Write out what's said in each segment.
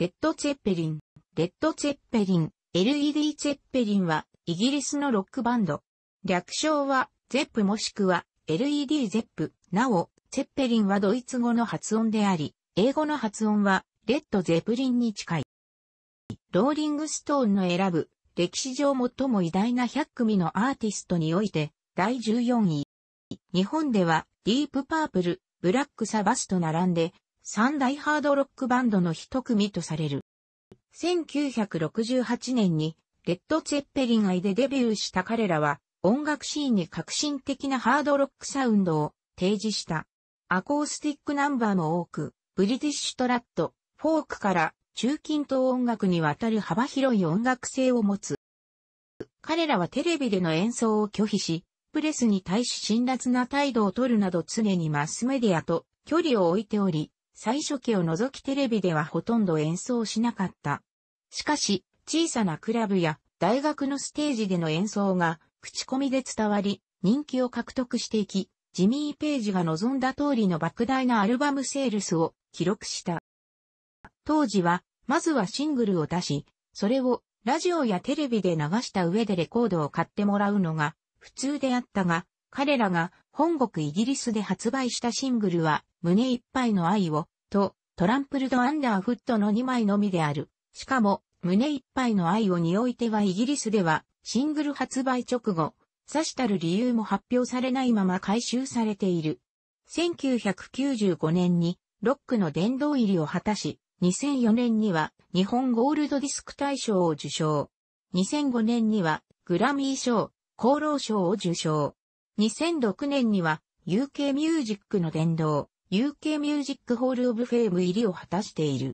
レッド・ツェッペリン。レッド・ツェッペリン、LED ツェッペリンは、イギリスのロックバンド。略称は、ゼップもしくは、LED ゼップ。なお、ツェッペリンはドイツ語の発音であり、英語の発音は、レッド・ゼプリンに近い。ローリング・ストーンの選ぶ、歴史上最も偉大な100組のアーティストにおいて、第14位。日本では、ディープ・パープル、ブラック・サバスと並んで、三大ハードロックバンドの一組とされる。1968年に、レッド・ツェッペリン愛でデビューした彼らは、音楽シーンに革新的なハードロックサウンドを提示した。アコースティックナンバーも多く、ブリティッシュトラット、フォークから中近東音楽にわたる幅広い音楽性を持つ。彼らはテレビでの演奏を拒否し、プレスに対し辛辣な態度をとるなど常にマスメディアと距離を置いており、最初期を除きテレビではほとんど演奏しなかった。しかし、小さなクラブや大学のステージでの演奏が口コミで伝わり、人気を獲得していき、ジミー・ページが望んだ通りの莫大なアルバムセールスを記録した。当時は、まずはシングルを出し、それをラジオやテレビで流した上でレコードを買ってもらうのが普通であったが、彼らが本国イギリスで発売したシングルは胸いっぱいの愛を、と、トランプルド・アンダーフットの2枚のみである。しかも、胸いっぱいの愛をにおいてはイギリスでは、シングル発売直後、刺したる理由も発表されないまま回収されている。1995年に、ロックの殿堂入りを果たし、2004年には日本ゴールドディスク大賞を受賞。2005年にはグラミー賞、厚労賞を受賞。2006年には UK ミュージックの殿堂、UK ミュージックホールオブフェーム入りを果たしている。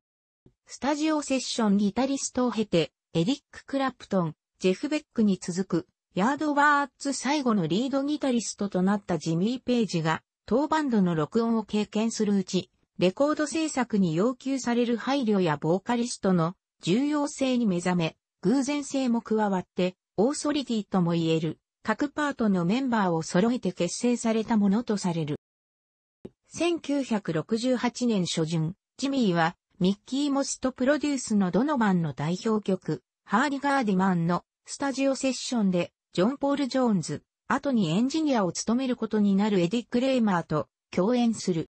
スタジオセッションギタリストを経て、エリック・クラプトン、ジェフ・ベックに続く、ヤードワーツ最後のリードギタリストとなったジミー・ペイジが、当バンドの録音を経験するうち、レコード制作に要求される配慮やボーカリストの重要性に目覚め、偶然性も加わって、オーソリティとも言える、各パートのメンバーを揃えて結成されたものとされる。1968年初旬、ジミーはミッキー・モスとプロデュースのドノマンの代表曲、ハーリガーディマンのスタジオセッションで、ジョン・ポール・ジョーンズ、後にエンジニアを務めることになるエディ・クレイマーと共演する。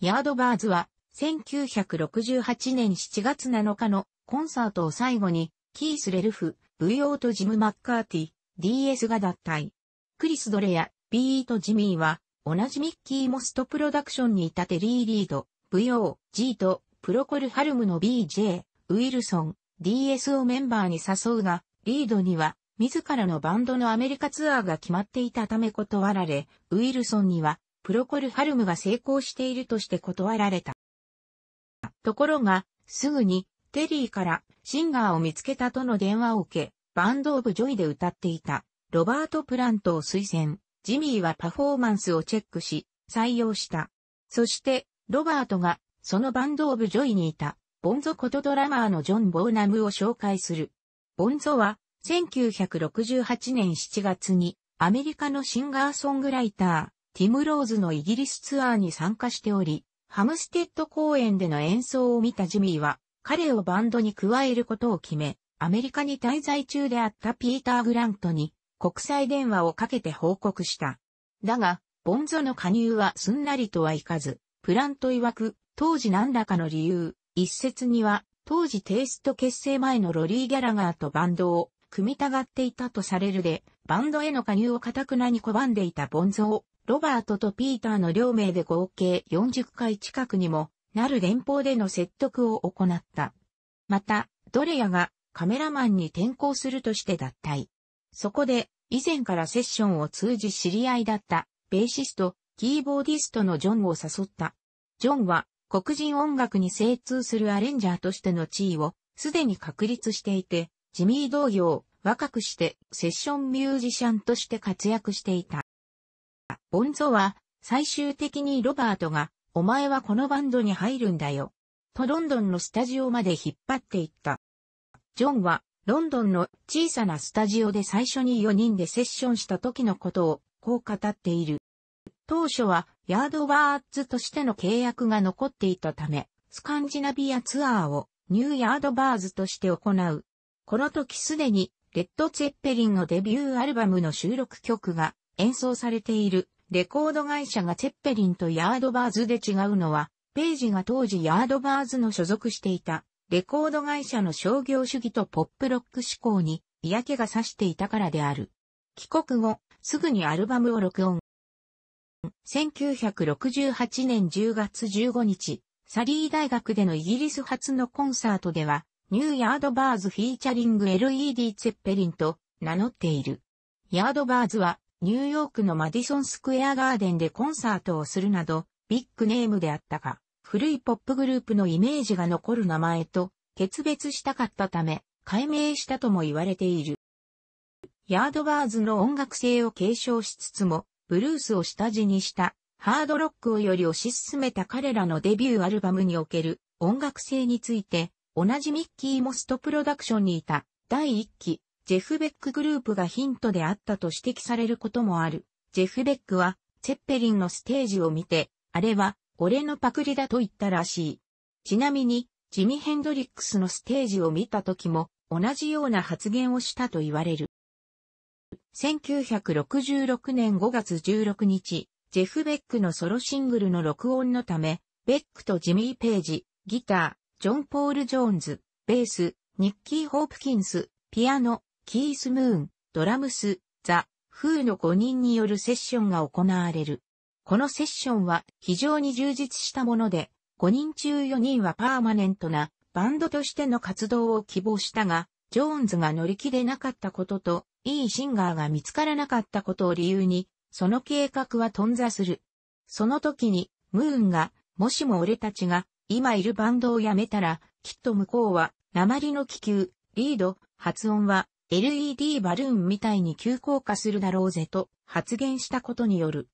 ヤードバーズは、1968年7月7日のコンサートを最後に、キース・レルフ、V オート・ジム・マッカーティ、DS が脱退。クリス・ドレビート・ジミーは同じミッキー・モストプロダクションにいたテリー・リード、VO、G と、プロコル・ハルムの BJ、ウィルソン、DS をメンバーに誘うが、リードには、自らのバンドのアメリカツアーが決まっていたため断られ、ウィルソンには、プロコル・ハルムが成功しているとして断られた。ところが、すぐに、テリーから、シンガーを見つけたとの電話を受け、バンド・オブ・ジョイで歌っていた、ロバート・プラントを推薦。ジミーはパフォーマンスをチェックし、採用した。そして、ロバートが、そのバンドオブジョイにいた、ボンゾことドラマーのジョン・ボーナムを紹介する。ボンゾは、1968年7月に、アメリカのシンガーソングライター、ティム・ローズのイギリスツアーに参加しており、ハムステッド公演での演奏を見たジミーは、彼をバンドに加えることを決め、アメリカに滞在中であったピーター・グラントに国際電話をかけて報告した。だが、ボンゾの加入はすんなりとはいかず、プラント曰く、当時何らかの理由、一説には、当時テイスト結成前のロリー・ギャラガーとバンドを組みたがっていたとされるで、バンドへの加入を固くなに拒んでいたボンゾを、ロバートとピーターの両名で合計40回近くにもなる連邦での説得を行った。また、ドレアがカメラマンに転校するとして脱退。そこで、以前からセッションを通じ知り合いだった、ベーシスト、キーボーディストのジョンを誘った。ジョンは、黒人音楽に精通するアレンジャーとしての地位を、すでに確立していて、ジミー同様、若くしてセッションミュージシャンとして活躍していた。ボンゾは、最終的にロバートが、お前はこのバンドに入るんだよ。とロンドンのスタジオまで引っ張っていった。ジョンは、ロンドンの小さなスタジオで最初に4人でセッションした時のことをこう語っている。当初はヤードバーズとしての契約が残っていたため、スカンジナビアツアーをニューヤードバーズとして行う。この時すでにレッド・ツェッペリンのデビューアルバムの収録曲が演奏されているレコード会社がツェッペリンとヤードバーズで違うのは、ページが当時ヤードバーズの所属していたレコード会社の商業主義とポップロック志向に嫌気がさしていたからである。帰国後、すぐにアルバムを録音。1968年10月15日、サリー大学でのイギリス初のコンサートでは、ニューヤードバーズフィーチャリング LED ツェッペリンと名乗っている。ヤードバーズはニューヨークのマディソンスクエアガーデンでコンサートをするなどビッグネームであったが、古いポップグループのイメージが残る名前と決別したかったため、改名したとも言われている。ヤードバーズの音楽性を継承しつつも、ブルースを下地にしたハードロックをより推し進めた彼らのデビューアルバムにおける音楽性について、同じミッキー・モストプロダクションにいた第1期、ジェフ・ベックグループがヒントであったと指摘されることもある。ジェフ・ベックは、チェッペリンのステージを見て、あれは俺のパクリだと言ったらしい。ちなみに、ジミ・ヘンドリックスのステージを見た時も、同じような発言をしたと言われる。1966年5月16日、ジェフ・ベックのソロシングルの録音のため、ベックとジミー・ページ、ギター、ジョン・ポール・ジョーンズ、ベース、ニッキー・ホープキンス、ピアノ、キース・ムーン、ドラムス、ザ・フーの5人によるセッションが行われる。このセッションは非常に充実したもので、5人中4人はパーマネントなバンドとしての活動を希望したが、ジョーンズが乗り気でなかったことと、いいシンガーが見つからなかったことを理由に、その計画は頓挫する。その時に、ムーンが、もしも俺たちが、今いるバンドを辞めたら、きっと向こうは、鉛の気球、リード、発音は、LED バルーンみたいに急降下するだろうぜと、発言したことによる。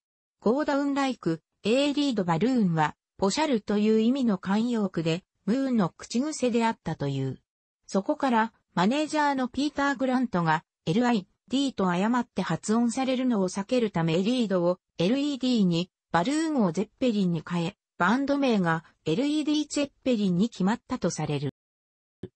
ゴーダウンライク、エーリードバルーンは、ポシャルという意味の慣用句で、ムーンの口癖であったという。そこから、マネージャーのピーター・グラントが、LID と誤って発音されるのを避けるためリードを LED に、バルーンをゼッペリンに変え、バンド名が LED ゼッペリンに決まったとされる。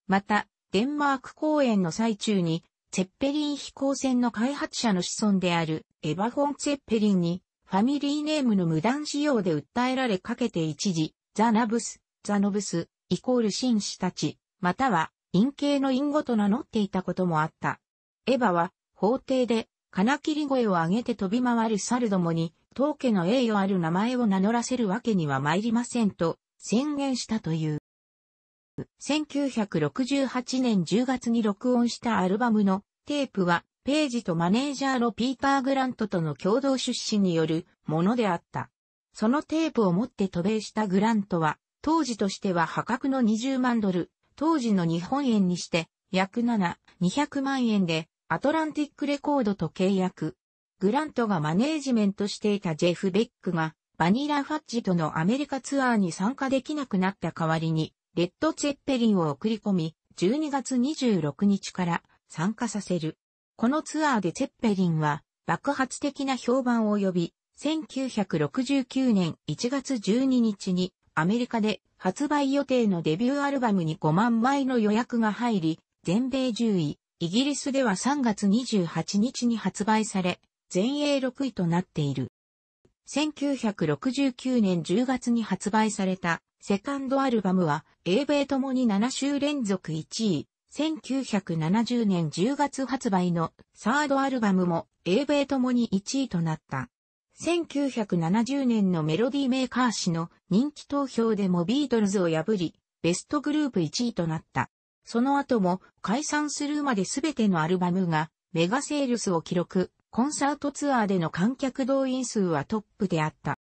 また、デンマーク公演の最中に、ゼッペリン飛行船の開発者の子孫であるエヴァ・フォン・ゼッペリンにファミリーネームの無断使用で訴えられかけて一時、ザ・ナブス、ザ・ノブス、イコール紳士たち、または、陰形の隠語と名乗っていたこともあった。エヴァは、法廷で、金切り声を上げて飛び回る猿どもに、当家の栄誉ある名前を名乗らせるわけには参りませんと、宣言したという。1968年10月に録音したアルバムのテープはページとマネージャーのピーター・グラントとの共同出資によるものであった。そのテープを持って渡米したグラントは、当時としては破格の20万ドル、当時の日本円にして約7、200万円でアトランティックレコードと契約。グラントがマネージメントしていたジェフ・ベックがバニラ・ファッジとのアメリカツアーに参加できなくなった代わりに、レッド・チェッペリンを送り込み、12月26日から参加させる。このツアーでチェッペリンは爆発的な評判を呼び、1969年1月12日にアメリカで発売予定のデビューアルバムに5万枚の予約が入り、全米10位、イギリスでは3月28日に発売され、全英6位となっている。1969年10月に発売されたセカンドアルバムは、英米ともに7週連続1位、1970年10月発売のサードアルバムも英米ともに1位となった。1970年のメロディーメーカー誌の人気投票でもビートルズを破り、ベストグループ1位となった。その後も解散するまで全てのアルバムがメガセールスを記録、コンサートツアーでの観客動員数はトップであった。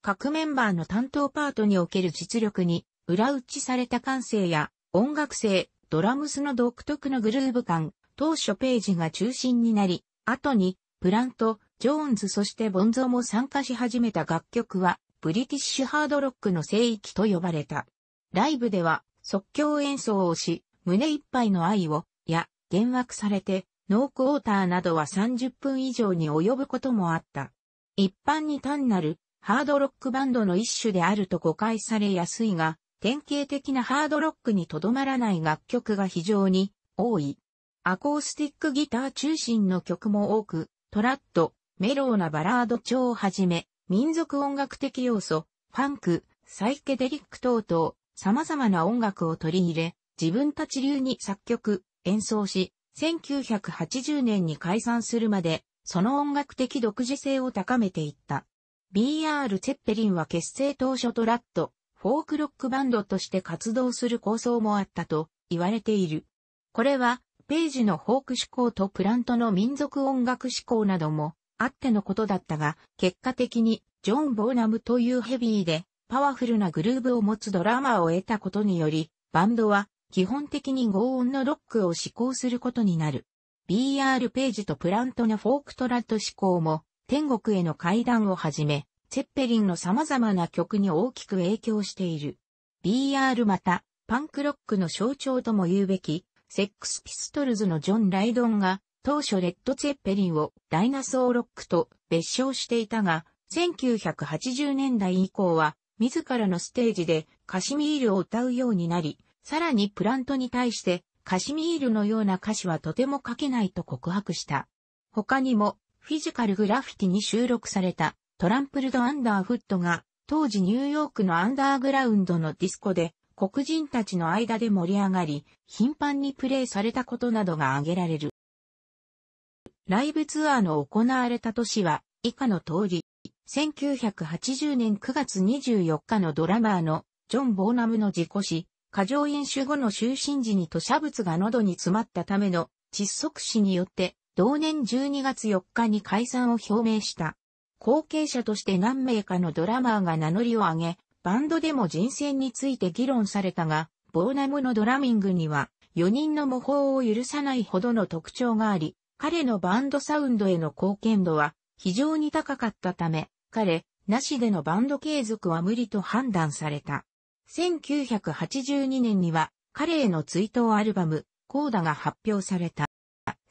各メンバーの担当パートにおける実力に裏打ちされた感性や音楽性、ドラムスの独特のグルーブ感、当初ページが中心になり、後に、プラント、ジョーンズそしてボンゾも参加し始めた楽曲は、ブリティッシュハードロックの聖域と呼ばれた。ライブでは、即興演奏をし、胸いっぱいの愛を、や、幻惑されて、ノークオーターなどは30分以上に及ぶこともあった。一般に単なる、ハードロックバンドの一種であると誤解されやすいが、典型的なハードロックにとどまらない楽曲が非常に多い。アコースティックギター中心の曲も多く、トラッド、メローなバラード調をはじめ、民族音楽的要素、ファンク、サイケデリック等々、様々な音楽を取り入れ、自分たち流に作曲、演奏し、1980年に解散するまで、その音楽的独自性を高めていった。BR チェッペリンは結成当初トラッド、フォークロックバンドとして活動する構想もあったと言われている。これは、ページのフォーク思考とプラントの民族音楽思考などもあってのことだったが、結果的にジョン・ボーナムというヘビーでパワフルなグルーブを持つドラマーを得たことにより、バンドは基本的に合音のロックを思考することになる。BR ページとプラントのフォークトラッド思考も天国への階段をはじめ、ツェッペリンの様々な曲に大きく影響している。BR また、パンクロックの象徴とも言うべき、セックスピストルズのジョン・ライドンが、当初レッド・ツェッペリンをダイナソーロックと別称していたが、1980年代以降は、自らのステージでカシミールを歌うようになり、さらにプラントに対してカシミールのような歌詞はとても書けないと告白した。他にもフィジカルグラフィティに収録されたトランプルド・アンダーフットが、当時ニューヨークのアンダーグラウンドのディスコで、黒人たちの間で盛り上がり、頻繁にプレイされたことなどが挙げられる。ライブツアーの行われた年は、以下の通り、1980年9月24日のドラマーのジョン・ボーナムの事故死、過剰飲酒後の就寝時に吐砂物が喉に詰まったための窒息死によって、同年12月4日に解散を表明した。後継者として何名かのドラマーが名乗りを上げ、バンドでも人選について議論されたが、ボーナムのドラミングには4人の模倣を許さないほどの特徴があり、彼のバンドサウンドへの貢献度は非常に高かったため、彼、なしでのバンド継続は無理と判断された。1982年には彼への追悼アルバム、コーダが発表された。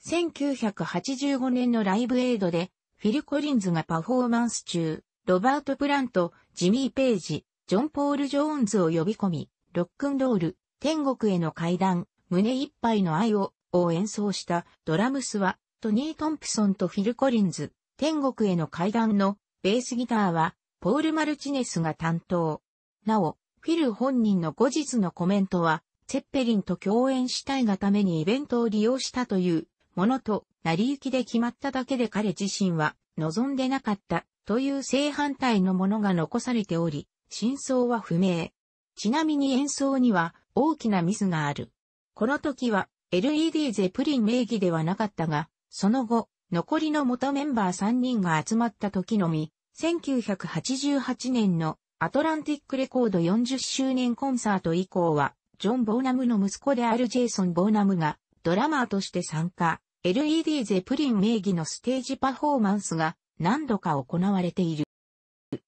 1985年のライブエイドでフィル・コリンズがパフォーマンス中、ロバート・プラント、ジミー・ペイジ、ジョン・ポール・ジョーンズを呼び込み、ロックンロール、天国への階段、胸いっぱいの愛を、を演奏したドラムスは、トニー・トンプソンとフィル・コリンズ、天国への階段のベースギターは、ポール・マルチネスが担当。なお、フィル本人の後日のコメントは、ツェッペリンと共演したいがためにイベントを利用したというものと成り行きで決まっただけで彼自身は望んでなかったという正反対のものが残されており、真相は不明。ちなみに演奏には大きなミスがある。この時は LED ゼプリン名義ではなかったが、その後、残りの元メンバー3人が集まった時のみ、1988年のアトランティックレコード40周年コンサート以降は、ジョン・ボーナムの息子であるジェイソン・ボーナムがドラマーとして参加。LED ゼプリン名義のステージパフォーマンスが何度か行われている。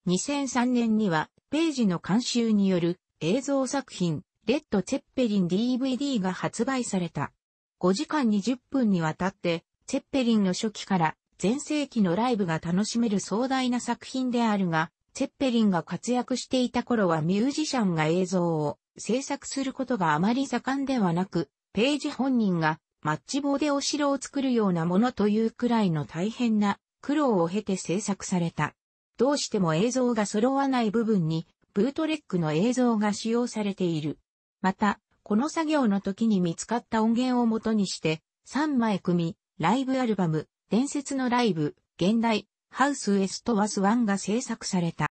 2003年にはページの監修による映像作品レッド・チェッペリン DVD が発売された。5時間20分にわたってチェッペリンの初期から前世紀のライブが楽しめる壮大な作品であるが、チェッペリンが活躍していた頃はミュージシャンが映像を制作することがあまり盛んではなく、ページ本人がマッチ棒でお城を作るようなものというくらいの大変な苦労を経て制作された。どうしても映像が揃わない部分に、ブートレックの映像が使用されている。また、この作業の時に見つかった音源を元にして、3枚組、ライブアルバム、伝説のライブ、現代、ハウスウエストワスワンが制作された。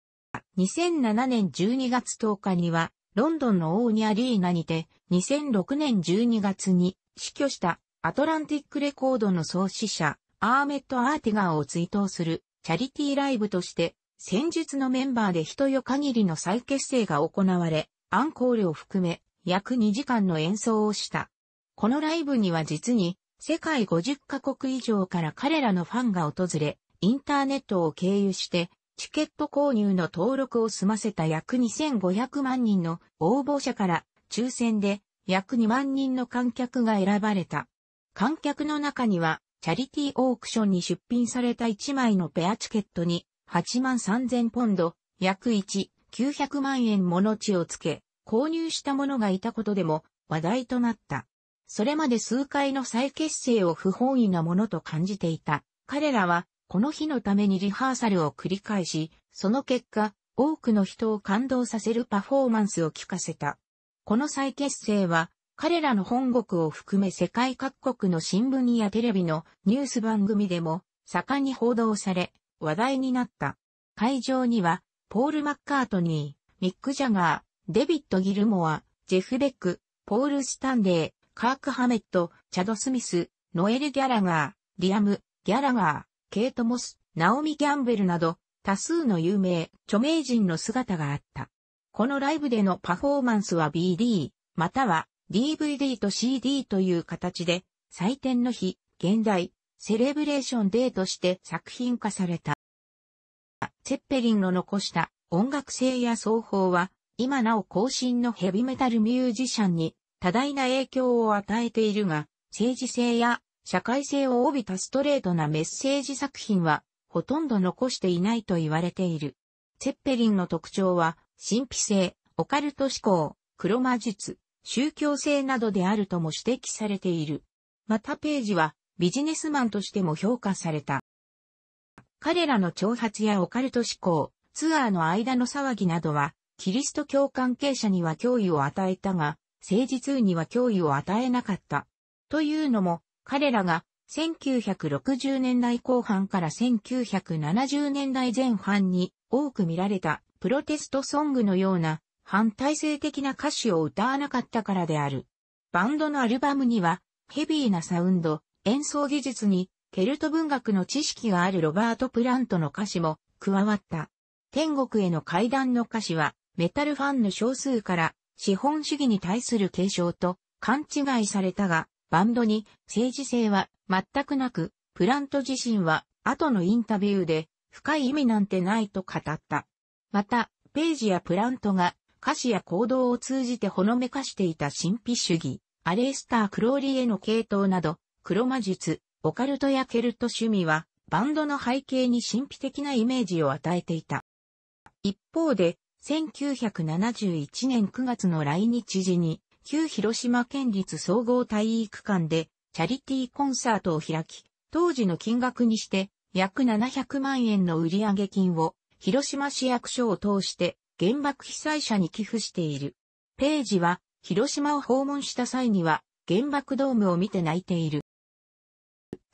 2007年12月10日には、ロンドンのオーニャリーナにて、2006年12月に死去したアトランティックレコードの創始者、アーメット・アーティガーを追悼するチャリティーライブとして、先日のメンバーで人よ限りの再結成が行われ、アンコールを含め約2時間の演奏をした。このライブには実に世界50カ国以上から彼らのファンが訪れ、インターネットを経由してチケット購入の登録を済ませた約2500万人の応募者から抽選で約2万人の観客が選ばれた。観客の中には、チャリティーオークションに出品された1枚のペアチケットに、8万3000ポンド、約1、900万円もの値をつけ、購入した者がいたことでも話題となった。それまで数回の再結成を不本意なものと感じていた。彼らは、この日のためにリハーサルを繰り返し、その結果、多くの人を感動させるパフォーマンスを聞かせた。この再結成は、彼らの本国を含め世界各国の新聞やテレビのニュース番組でも盛んに報道され、話題になった。会場には、ポール・マッカートニー、ミック・ジャガー、デビッド・ギルモア、ジェフ・ベック、ポール・スタンレー、カーク・ハメット、チャド・スミス、ノエル・ギャラガー、リアム・ギャラガー、ケイト・モス、ナオミ・ギャンベルなど、多数の有名、著名人の姿があった。このライブでのパフォーマンスは BD、または DVD と CD という形で、祭典の日、現代、セレブレーションデーとして作品化された。セッペリンの残した音楽性や奏法は、今なお更新のヘビメタルミュージシャンに多大な影響を与えているが、政治性や社会性を帯びたストレートなメッセージ作品は、ほとんど残していないと言われている。セッペリンの特徴は、神秘性、オカルト思考、黒魔術、宗教性などであるとも指摘されている。またページはビジネスマンとしても評価された。彼らの挑発やオカルト思考、ツアーの間の騒ぎなどは、キリスト教関係者には脅威を与えたが、政治通には脅威を与えなかった。というのも、彼らが1960年代後半から1970年代前半に多く見られたプロテストソングのような反体制的な歌詞を歌わなかったからである。バンドのアルバムにはヘビーなサウンド、演奏技術にケルト文学の知識があるロバート・プラントの歌詞も加わった。天国への階段の歌詞はメタルファンの少数から資本主義に対する継承と勘違いされたが、バンドに政治性は全くなく、プラント自身は後のインタビューで深い意味なんてないと語った。また、ページやプラントが歌詞や行動を通じてほのめかしていた神秘主義、アレースター・クローリーへの系統など、黒魔術、オカルトやケルト趣味は、バンドの背景に神秘的なイメージを与えていた。一方で、1971年9月の来日時に、旧広島県立総合体育館で、チャリティーコンサートを開き、当時の金額にして、約700万円の売上金を広島市役所を通して原爆被災者に寄付している。ページは、広島を訪問した際には、原爆ドームを見て泣いている。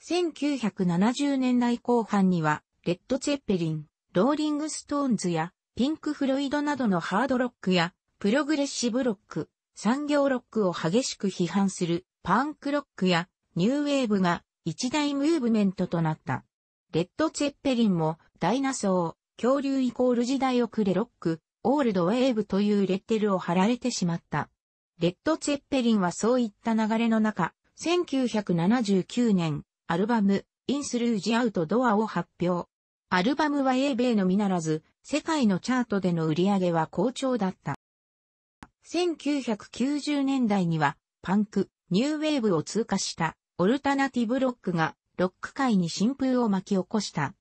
1970年代後半には、レッド・ツェッペリン、ローリング・ストーンズや、ピンク・フロイドなどのハードロックや、プログレッシブロック、産業ロックを激しく批判する、パンクロックや、ニューウェーブが、一大ムーブメントとなった。レッド・ツェッペリンも、ダイナソー、恐竜イコール時代遅れロック、オールドウェーブというレッテルを貼られてしまった。レッド・ツェッペリンはそういった流れの中、1979年、アルバム、インスルージアウトドアを発表。アルバムは英米のみならず、世界のチャートでの売り上げは好調だった。1990年代には、パンク、ニューウェーブを通過した、オルタナティブロックが、ロック界に新風を巻き起こした。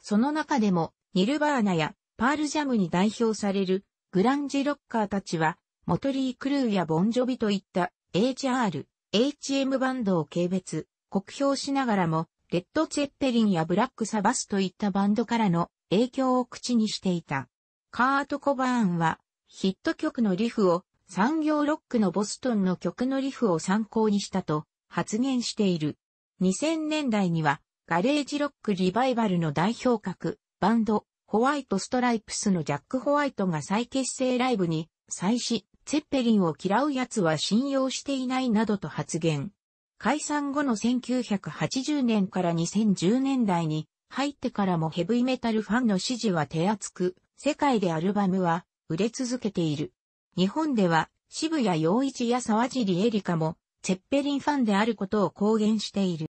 その中でも、ニルバーナやパールジャムに代表されるグランジロッカーたちは、モトリー・クルーやボンジョビといった HR、HM バンドを軽蔑、酷評しながらも、レッド・チェッペリンやブラック・サバスといったバンドからの影響を口にしていた。カート・コバーンは、ヒット曲のリフを産業ロックのボストンの曲のリフを参考にしたと発言している。2000年代にはガレージロックリバイバルの代表格バンド、ホワイトストライプスのジャック・ホワイトが再結成ライブに、再し、ツェッペリンを嫌う奴は信用していないなどと発言。解散後の1980年から2010年代に入ってからもヘビーメタルファンの支持は手厚く、世界でアルバムは売れ続けている。日本では渋谷陽一や沢尻エリカも、ツェッペリンファンであることを公言している。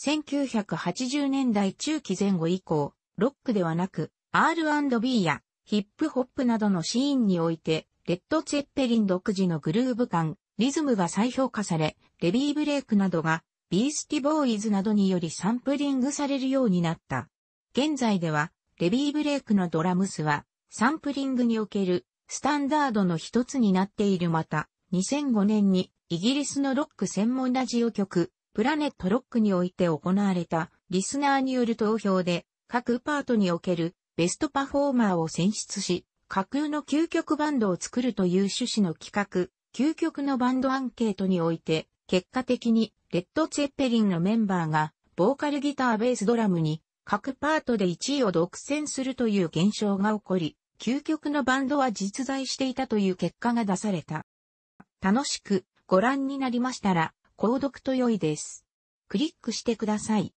1980年代中期前後以降、ロックではなく、R&B やヒップホップなどのシーンにおいて、レッド・ツェッペリン独自のグルーヴ感、リズムが再評価され、レビー・ブレイクなどが、ビースティ・ボーイズなどによりサンプリングされるようになった。現在では、レビー・ブレイクのドラムスは、サンプリングにおけるスタンダードの一つになっているまた、2005年にイギリスのロック専門ラジオ局、プラネットロックにおいて行われたリスナーによる投票で各パートにおけるベストパフォーマーを選出し、架空の究極バンドを作るという趣旨の企画、究極のバンドアンケートにおいて、結果的にレッド・ツェッペリンのメンバーが、ボーカルギターベースドラムに各パートで1位を独占するという現象が起こり、究極のバンドは実在していたという結果が出された。楽しくご覧になりましたら、購読と良いです。クリックしてください。